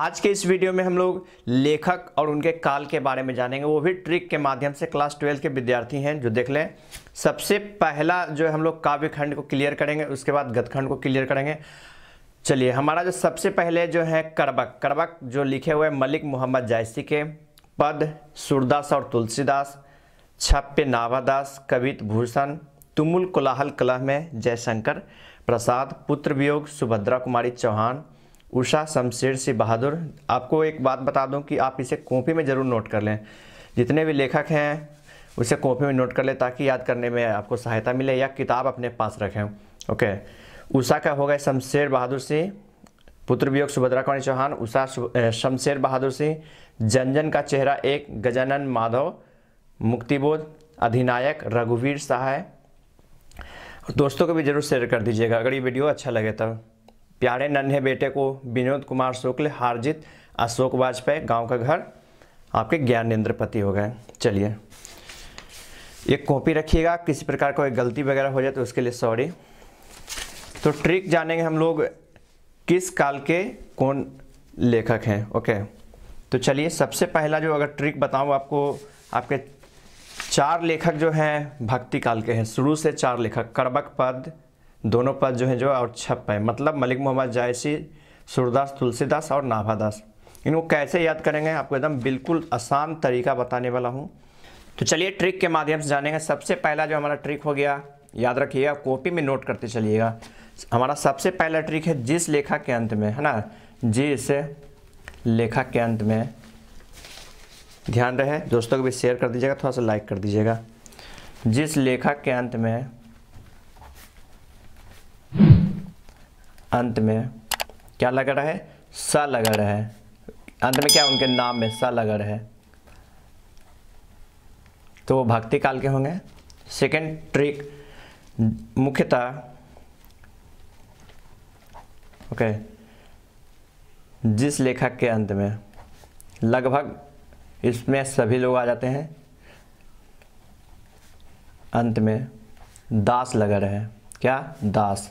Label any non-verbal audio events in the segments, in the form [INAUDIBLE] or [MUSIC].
आज के इस वीडियो में हम लोग लेखक और उनके काल के बारे में जानेंगे वो भी ट्रिक के माध्यम से क्लास ट्वेल्थ के विद्यार्थी हैं जो देख लें सबसे पहला जो हम लोग काव्य खंड को क्लियर करेंगे उसके बाद गतखंड को क्लियर करेंगे चलिए हमारा जो सबसे पहले जो है करबक करबक जो लिखे हुए मलिक मोहम्मद जायसी के पद सूरदास और तुलसीदास छप्य नावादास कवित भूषण तुमुल कोलाहल कलह में जयशंकर प्रसाद पुत्र वियोग सुभद्रा कुमारी चौहान उषा शमशेर सिंह बहादुर आपको एक बात बता दूं कि आप इसे कॉपी में ज़रूर नोट कर लें जितने भी लेखक हैं उसे कॉपी में नोट कर लें ताकि याद करने में आपको सहायता मिले या किताब अपने पास रखें ओके उषा का होगा शमशेर बहादुर सिंह पुत्र वियोग सुभद्रा कुमारी चौहान उषा शमशेर बहादुर सिंह जनजन का चेहरा एक गजानन माधव मुक्तिबोध अधिनायक रघुवीर सहाय दोस्तों को भी जरूर शेयर कर दीजिएगा अगर ये वीडियो अच्छा लगे तब तो। प्यारे नन्हे बेटे को विनोद कुमार शुक्ल हारजीत अशोक वाजपेयी गांव का घर आपके ज्ञानेन्द्रपति हो गए चलिए एक कॉपी रखिएगा किसी प्रकार कोई गलती वगैरह हो जाए तो उसके लिए सॉरी तो ट्रिक जानेंगे हम लोग किस काल के कौन लेखक हैं ओके तो चलिए सबसे पहला जो अगर ट्रिक बताऊँ आपको आपके चार लेखक जो हैं भक्ति काल के हैं शुरू से चार लेखक कर्बक पद दोनों पद जो है जो और छप पाए मतलब मलिक मोहम्मद जायसी सूरदास तुलसीदास और नाभादास इनको कैसे याद करेंगे आपको एकदम बिल्कुल आसान तरीका बताने वाला हूँ तो चलिए ट्रिक के माध्यम से जानेंगे सबसे पहला जो हमारा ट्रिक हो गया याद रखिएगा कॉपी में नोट करते चलिएगा हमारा सबसे पहला ट्रिक है जिस लेखा के अंत में है ना जिस लेखा के अंत में ध्यान रहे दोस्तों को भी शेयर कर दीजिएगा थोड़ा सा लाइक कर दीजिएगा जिस लेखा के अंत में अंत में क्या लगा रहा है स लगा रहा है अंत में क्या उनके नाम में स लगा रहा है तो वो भक्ति काल के होंगे सेकेंड ट्रिक मुख्यतः ओके जिस लेखक के अंत में लगभग इसमें सभी लोग आ जाते हैं अंत में दास लगा रहे हैं क्या दास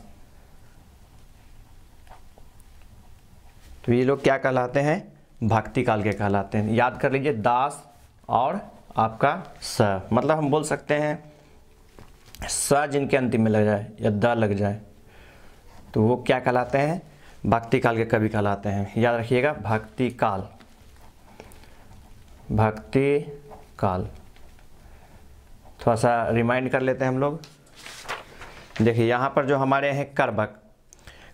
तो ये लोग क्या कहलाते हैं भक्ति काल के कहलाते हैं याद कर लीजिए दास और आपका स मतलब हम बोल सकते हैं स जिनके अंतिम में लग जाए या द लग जाए तो वो क्या कहलाते हैं भक्ति काल के कवि कहलाते हैं याद रखिएगा भक्ति काल भक्ति काल थोड़ा सा रिमाइंड कर लेते हैं हम लोग देखिए यहाँ पर जो हमारे हैं कर्बक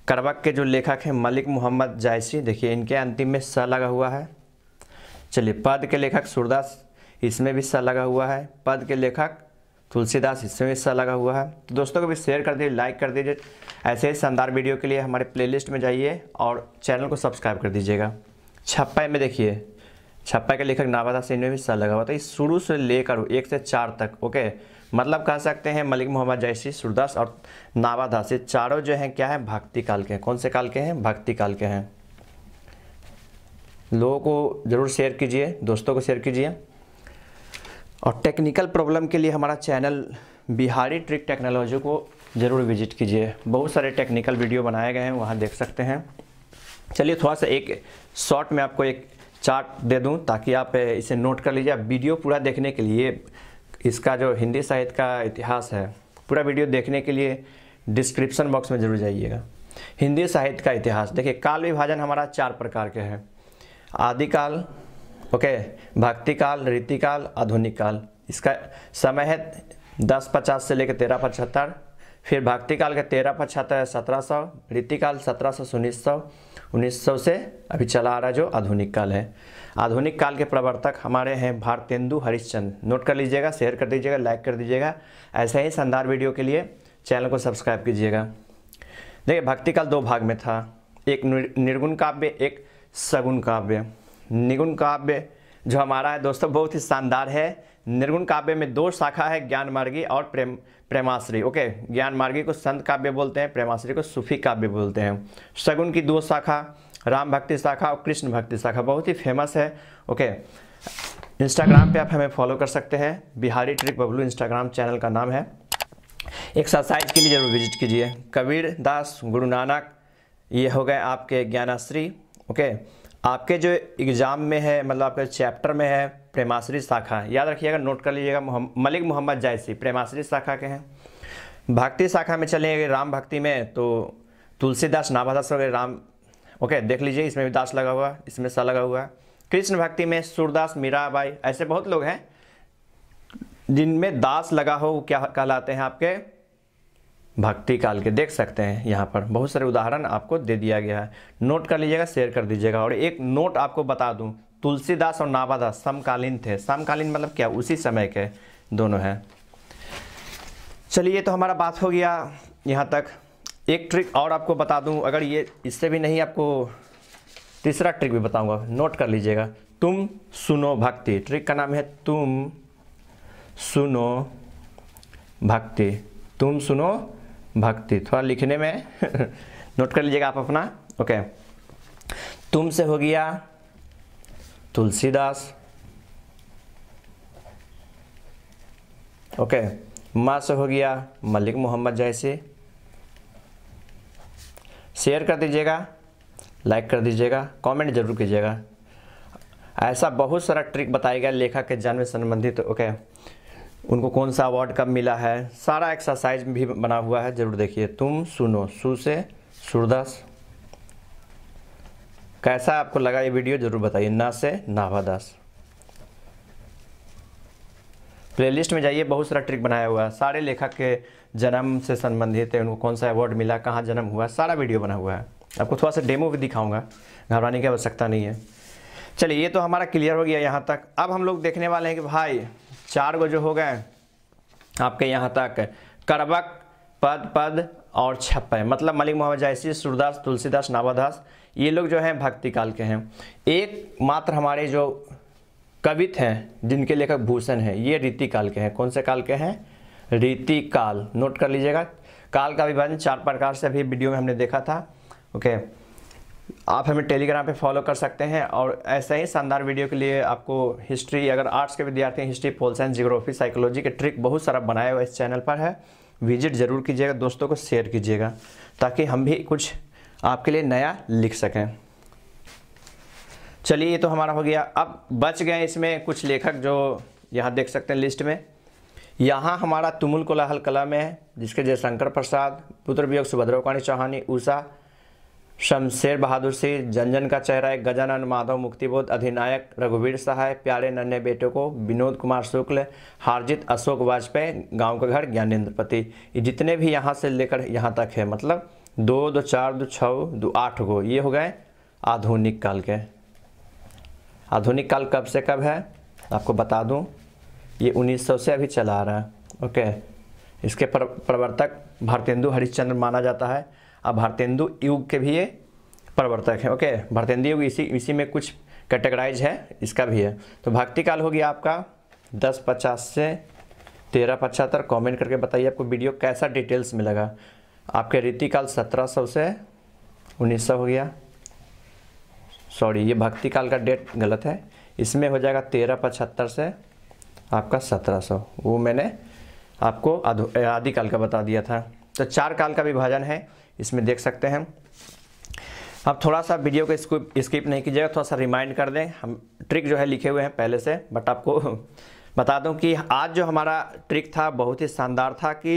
करवक के जो लेखक हैं मलिक मोहम्मद जायसी देखिए इनके अंतिम में स लगा हुआ है चलिए पद के लेखक सूरदास इसमें भी स लगा हुआ है पद के लेखक तुलसीदास इसमें भी स लगा हुआ है तो दोस्तों को भी शेयर कर दीजिए लाइक कर दीजिए ऐसे ही शानदार वीडियो के लिए हमारे प्लेलिस्ट में जाइए और चैनल को सब्सक्राइब कर दीजिएगा छप्पा में देखिए छप्पा के लेखक नावादास इनमें भी स लगा हुआ था तो शुरू से लेकर एक से चार तक ओके मतलब कह सकते हैं मलिक मोहम्मद जैसी सूरदास और नावादास ये चारों जो हैं क्या है भक्ति काल के हैं कौन से काल के हैं भक्ति काल के हैं लोगों को ज़रूर शेयर कीजिए दोस्तों को शेयर कीजिए और टेक्निकल प्रॉब्लम के लिए हमारा चैनल बिहारी ट्रिक टेक्नोलॉजी को ज़रूर विजिट कीजिए बहुत सारे टेक्निकल वीडियो बनाए गए हैं वहाँ देख सकते हैं चलिए थोड़ा सा एक शॉर्ट में आपको एक चार्ट दे दूं ताकि आप इसे नोट कर लीजिए आप वीडियो पूरा देखने के लिए इसका जो हिंदी साहित्य का इतिहास है पूरा वीडियो देखने के लिए डिस्क्रिप्शन बॉक्स में जरूर जाइएगा हिंदी साहित्य का इतिहास देखिए काल विभाजन हमारा चार प्रकार के हैं आदिकाल ओके भक्तिकाल रीतिकाल आधुनिक काल इसका समय है दस पचास से लेकर तेरह पचहत्तर फिर भक्ति काल के तेरह पचहत्तर है सत्रह सौ रीति काल सत्रह सौ उन्नीस सौ उन्नीस सौ से अभी चला आ रहा जो आधुनिक काल है आधुनिक काल के प्रवर्तक हमारे हैं भारतेंदु हरिश्चंद नोट कर लीजिएगा शेयर कर दीजिएगा लाइक कर दीजिएगा ऐसे ही शानदार वीडियो के लिए चैनल को सब्सक्राइब कीजिएगा देखिए भक्ति काल दो भाग में था एक निर्गुण काव्य एक सगुण काव्य निगुण काव्य जो हमारा है दोस्तों बहुत ही शानदार है निर्गुण काव्य में दो शाखा है ज्ञान मार्गी और प्रेम प्रेमाश्री ओके ज्ञान मार्गी को संत काव्य बोलते हैं प्रेमाश्री को सूफी काव्य बोलते हैं शगुन की दो शाखा राम भक्ति शाखा और कृष्ण भक्ति शाखा बहुत ही फेमस है ओके इंस्टाग्राम पे आप हमें फॉलो कर सकते हैं Bihari trick Bablu Instagram channel का नाम है एक्सरसाइज के लिए जरूर विजिट कीजिए कबीर दास गुरु नानक ये हो गए आपके ज्ञानाश्री ओके आपके जो एग्ज़ाम में है मतलब आपके चैप्टर में है प्रेमाश्री शाखा याद रखिएगा नोट कर लीजिएगा मलिक मोहम्मद जायसी प्रेमाश्री शाखा के हैं भक्ति शाखा में गए राम भक्ति में तो तुलसीदास नाभादास हो गए राम ओके देख लीजिए इसमें भी दास लगा हुआ इसमें सा लगा हुआ कृष्ण भक्ति में सूरदास मीराबाई ऐसे बहुत लोग हैं जिनमें दास लगा हो क्या कहलाते हैं आपके भक्ति काल के देख सकते हैं यहाँ पर बहुत सारे उदाहरण आपको दे दिया गया है नोट कर लीजिएगा शेयर कर दीजिएगा और एक नोट आपको बता दूँ तुलसीदास और नाभादास समकालीन थे समकालीन मतलब क्या उसी समय के दोनों हैं चलिए तो हमारा बात हो गया यहाँ तक एक ट्रिक और आपको बता दूँ अगर ये इससे भी नहीं आपको तीसरा ट्रिक भी बताऊँगा नोट कर लीजिएगा तुम सुनो भक्ति ट्रिक का नाम है तुम सुनो भक्ति तुम सुनो भक्ति थोड़ा लिखने में नोट [LAUGHS] कर लीजिएगा आप अपना ओके तुमसे हो गया तुलसीदास ओके माँ से हो गया मलिक मोहम्मद जैसे शेयर कर दीजिएगा लाइक कर दीजिएगा कमेंट जरूर कीजिएगा ऐसा बहुत सारा ट्रिक बताएगा लेखक के जन्म संबंधित तो, ओके उनको कौन सा अवार्ड कब मिला है सारा एक्सरसाइज भी बना हुआ है ज़रूर देखिए तुम सुनो सु से सुरदास कैसा आपको लगा ये वीडियो ज़रूर बताइए ना से नाभादास प्लेलिस्ट में जाइए बहुत सारा ट्रिक बनाया हुआ है सारे लेखक के जन्म से संबंधित है उनको कौन सा अवार्ड मिला कहाँ जन्म हुआ सारा वीडियो बना हुआ है आपको थोड़ा सा डेमो भी दिखाऊंगा घबराने की आवश्यकता नहीं है चलिए ये तो हमारा क्लियर हो गया यहाँ तक अब हम लोग देखने वाले हैं कि भाई चार गो जो हो गए आपके यहाँ तक करबक पद पद और छप्पे मतलब मलिक मोहम्मद जैसी सूरदास तुलसीदास नावादास ये लोग जो हैं भक्ति काल के हैं एक मात्र हमारे जो कवित हैं जिनके लेखक भूषण हैं ये रीति काल के हैं कौन से काल के हैं रीति काल नोट कर लीजिएगा काल का विभाजन चार प्रकार से अभी वीडियो में हमने देखा था ओके okay. आप हमें टेलीग्राम पे फॉलो कर सकते हैं और ऐसे ही शानदार वीडियो के लिए आपको हिस्ट्री अगर आर्ट्स के विद्यार्थी हैं history pol science geography psychology के ट्रिक बहुत सारा बनाए हुआ इस चैनल पर है विजिट ज़रूर कीजिएगा दोस्तों को शेयर कीजिएगा ताकि हम भी कुछ आपके लिए नया लिख सकें चलिए ये तो हमारा हो गया अब बच गए इसमें कुछ लेखक जो यहाँ देख सकते हैं लिस्ट में यहाँ हमारा तुमुल कोलाहल कला में है जिसके जयशंकर प्रसाद पुत्र वियोग सुभद्रवकाणी चौहानी उषा शमशेर बहादुर सिंह जनजन का चेहरा है गजानन माधव मुक्तिबोध अधिनायक रघुवीर सहाय प्यारे नन्हे बेटे को विनोद कुमार शुक्ल हारजीत अशोक वाजपेयी गांव का घर ज्ञानेन्द्रपति ये जितने भी यहाँ से लेकर यहाँ तक है मतलब दो दो चार दो छः दो आठ गो ये हो गए आधुनिक काल के आधुनिक काल कब से कब है आपको बता दूँ ये उन्नीस से अभी चला आ रहा है ओके इसके प्रवर्तक भारतेंदु हरिश्चंद्र माना जाता है अब भारतेंदु युग के भी ये प्रवर्तक हैं ओके भारतेंदु युग इसी इसी में कुछ कैटेगराइज है इसका भी है तो भक्ति काल हो गया आपका दस पचास से तेरह पचहत्तर कॉमेंट करके बताइए आपको वीडियो कैसा डिटेल्स में लगा आपके रीतिकाल सत्रह सौ से उन्नीस सौ हो गया सॉरी ये भक्ति काल का डेट गलत है इसमें हो जाएगा तेरह पचहत्तर से आपका सत्रह सौ वो मैंने आपको आदिकाल का बता दिया था तो चार काल का विभाजन है इसमें देख सकते हैं अब थोड़ा सा वीडियो को स्किप नहीं कीजिएगा थोड़ा सा रिमाइंड कर दें हम ट्रिक जो है लिखे हुए हैं पहले से बट आपको [LAUGHS] बता दूं कि आज जो हमारा ट्रिक था बहुत ही शानदार था कि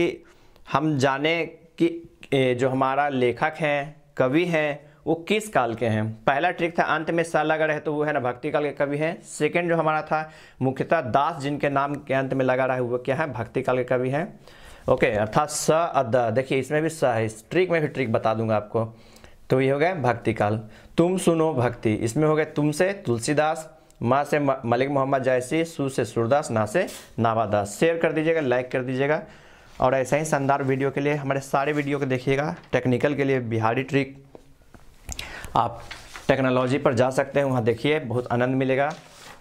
हम जाने कि जो हमारा लेखक हैं कवि हैं वो किस काल के हैं पहला ट्रिक था अंत में सा लगा रहे तो वो है ना भक्ति काल के कवि हैं सेकेंड जो हमारा था मुख्यतः दास जिनके नाम के अंत में लगा रहा है वो क्या है भक्ति काल के कवि हैं ओके अर्थात स अद देखिए इसमें भी स है इस ट्रिक में भी ट्रिक बता दूंगा आपको तो ये हो गया भक्ति काल तुम सुनो भक्ति इसमें हो गया से तुलसीदास माँ से मलिक मोहम्मद जायसी सू से सूरदास ना से नावादास शेयर कर दीजिएगा लाइक कर दीजिएगा और ऐसे ही शानदार वीडियो के लिए हमारे सारे वीडियो को देखिएगा टेक्निकल के लिए बिहारी ट्रिक आप टेक्नोलॉजी पर जा सकते हैं वहाँ देखिए बहुत आनंद मिलेगा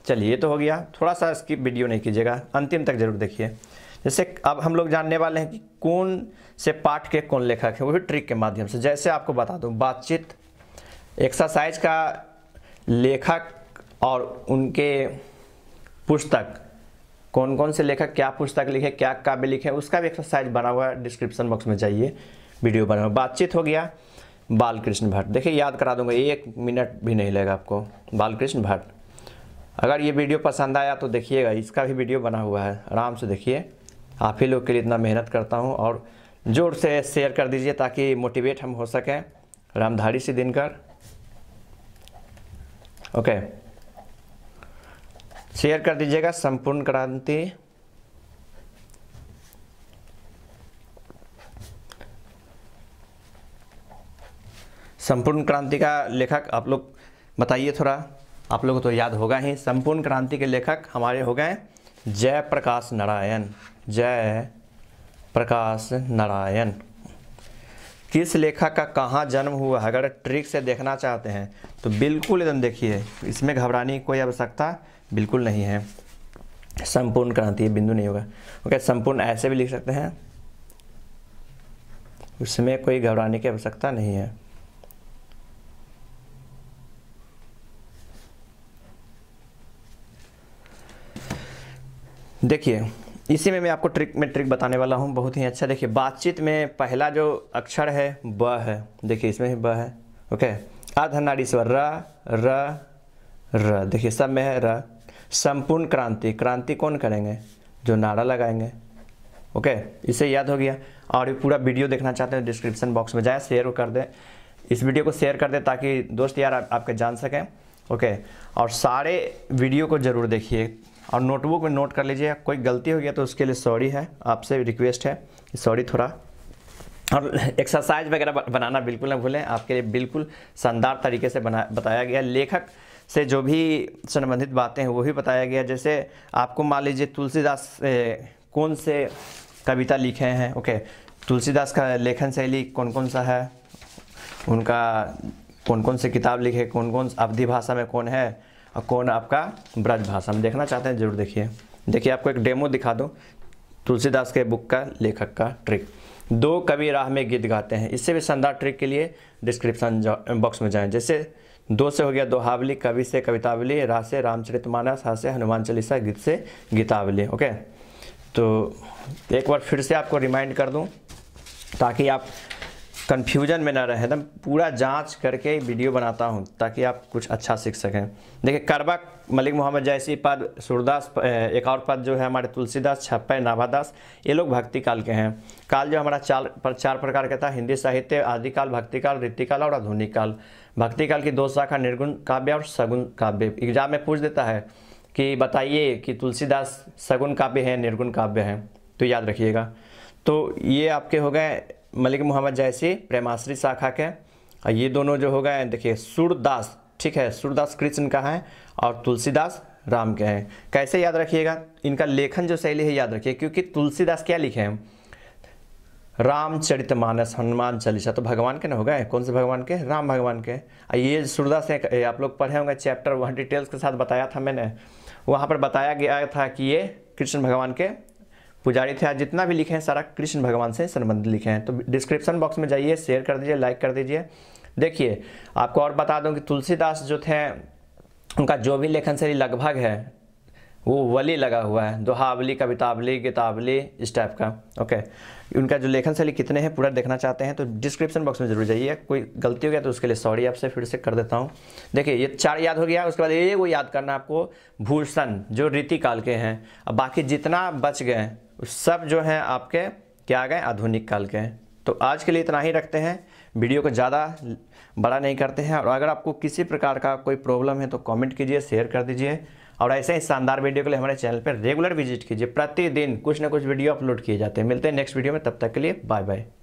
चलिए तो हो गया थोड़ा सा इसकी वीडियो नहीं कीजिएगा अंतिम तक जरूर देखिए जैसे अब हम लोग जानने वाले हैं कि कौन से पाठ के कौन लेखक है वो भी ट्रिक के माध्यम से जैसे आपको बता दूँ बातचीत एक्सरसाइज का लेखक और उनके पुस्तक कौन कौन से लेखक क्या पुस्तक लिखे क्या काव्य लिखे उसका भी एक्सरसाइज बना हुआ है डिस्क्रिप्शन बॉक्स में जाइए वीडियो बना हुआ बातचीत हो गया बालकृष्ण भट्ट देखिए याद करा दूंगा एक मिनट भी नहीं लगेगा आपको बालकृष्ण भट्ट अगर ये वीडियो पसंद आया तो देखिएगा इसका भी वीडियो बना हुआ है आराम से देखिए आप ही लोग के लिए इतना मेहनत करता हूँ और ज़ोर से शेयर कर दीजिए ताकि मोटिवेट हम हो सकें रामधारी से दिनकर ओके शेयर कर दीजिएगा संपूर्ण क्रांति संपूर्ण क्रांति का लेखक आप लोग बताइए थोड़ा आप लोगों को तो याद होगा ही संपूर्ण क्रांति के लेखक हमारे हो गए जय प्रकाश नारायण जय प्रकाश नारायण किस लेखक का कहाँ जन्म हुआ है अगर ट्रिक से देखना चाहते हैं तो बिल्कुल एकदम देखिए इसमें घबराने की कोई आवश्यकता बिल्कुल नहीं है संपूर्ण क्रांति बिंदु नहीं होगा ओके संपूर्ण ऐसे भी लिख सकते हैं उसमें कोई घबराने की आवश्यकता नहीं है देखिए इसी में मैं आपको ट्रिक में ट्रिक बताने वाला हूँ बहुत ही अच्छा देखिए बातचीत में पहला जो अक्षर है ब है देखिए इसमें भी ब है ओके अधनाडी स्वर र र र देखिए सब में है र संपूर्ण क्रांति क्रांति कौन करेंगे जो नारा लगाएंगे ओके इसे याद हो गया और ये पूरा वीडियो देखना चाहते हैं डिस्क्रिप्शन बॉक्स में जाए शेयर कर दें इस वीडियो को शेयर कर दें ताकि दोस्त यार आप, आपके जान सकें ओके और सारे वीडियो को ज़रूर देखिए और नोटबुक में नोट कर लीजिए कोई गलती हो गया तो उसके लिए सॉरी है आपसे रिक्वेस्ट है सॉरी थोड़ा और एक्सरसाइज वगैरह बनाना बिल्कुल ना भूलें आपके लिए बिल्कुल शानदार तरीके से बना बताया गया लेखक से जो भी संबंधित बातें हैं वो भी बताया गया जैसे आपको मान लीजिए तुलसीदास कौन से कविता लिखे हैं ओके तुलसीदास का लेखन शैली कौन कौन सा है उनका कौन कौन से किताब लिखे कौन कौन अवधि भाषा में कौन है कौन आपका ब्रज भाषा में देखना चाहते हैं जरूर देखिए देखिए आपको एक डेमो दिखा दूँ तुलसीदास के बुक का लेखक का ट्रिक दो कवि राह में गीत गाते हैं इससे भी शानदार ट्रिक के लिए डिस्क्रिप्शन बॉक्स में जाएं जैसे दो से हो गया दोहावली कवि से कवितावली रा से रामचरितमानस हा से हनुमान चालीसा गीत से गीतावली ओके तो एक बार फिर से आपको रिमाइंड कर दूं ताकि आप कन्फ्यूजन में ना रहे एकदम पूरा जांच करके वीडियो बनाता हूँ ताकि आप कुछ अच्छा सीख सकें देखिए करबा मलिक मोहम्मद जैसी पद सूरदास एक और पद जो है हमारे तुलसीदास छप्पे नाभादास ये लोग भक्ति काल के हैं काल जो हमारा चार पर चार प्रकार का था हिंदी साहित्य आदिकाल भक्तिकाल रितिकाल और आधुनिक काल भक्ति काल की दो शाखा निर्गुण काव्य और सगुण काव्य एग्जाम में पूछ देता है कि बताइए कि तुलसीदास सगुण काव्य है निर्गुण काव्य है तो याद रखिएगा तो ये आपके हो गए मलिक मोहम्मद जैसी प्रेमाश्री शाखा के और ये दोनों जो हो गए देखिए सूरदास ठीक है सूरदास कृष्ण का है और तुलसीदास राम के हैं कैसे याद रखिएगा इनका लेखन जो शैली है याद रखिए क्योंकि तुलसीदास क्या लिखे हैं रामचरित मानस हनुमान चालीसा तो भगवान के ना हो गए कौन से भगवान के राम भगवान के ये सूरदास ने आप लोग पढ़े होंगे चैप्टर वहाँ डिटेल्स के साथ बताया था मैंने वहाँ पर बताया गया था कि ये कृष्ण भगवान के पुजारी थे आज जितना भी लिखे हैं सारा कृष्ण भगवान से संबंधित लिखे हैं तो डिस्क्रिप्शन बॉक्स में जाइए शेयर कर दीजिए लाइक कर दीजिए देखिए आपको और बता दूं कि तुलसीदास जो थे उनका जो भी लेखन शैली लगभग है वो वली लगा हुआ है दोहावली कवितावली कितावली इस टाइप का ओके उनका जो लेखन शैली कितने हैं पूरा देखना चाहते हैं तो डिस्क्रिप्शन बॉक्स में जरूर जाइए कोई गलती हो गया तो उसके लिए सॉरी आपसे फिर से कर देता हूँ देखिए ये चार याद हो गया उसके बाद ये वो याद करना आपको भूषण जो रीति काल के हैं अब बाकी जितना बच गए सब जो हैं आपके क्या आ गए आधुनिक काल के हैं तो आज के लिए इतना ही रखते हैं वीडियो को ज़्यादा बड़ा नहीं करते हैं और अगर आपको किसी प्रकार का कोई प्रॉब्लम है तो कमेंट कीजिए शेयर कर दीजिए और ऐसे ही शानदार वीडियो के लिए हमारे चैनल पर रेगुलर विजिट कीजिए प्रतिदिन कुछ ना कुछ वीडियो अपलोड किए जाते हैं मिलते हैं नेक्स्ट वीडियो में तब तक के लिए बाय बाय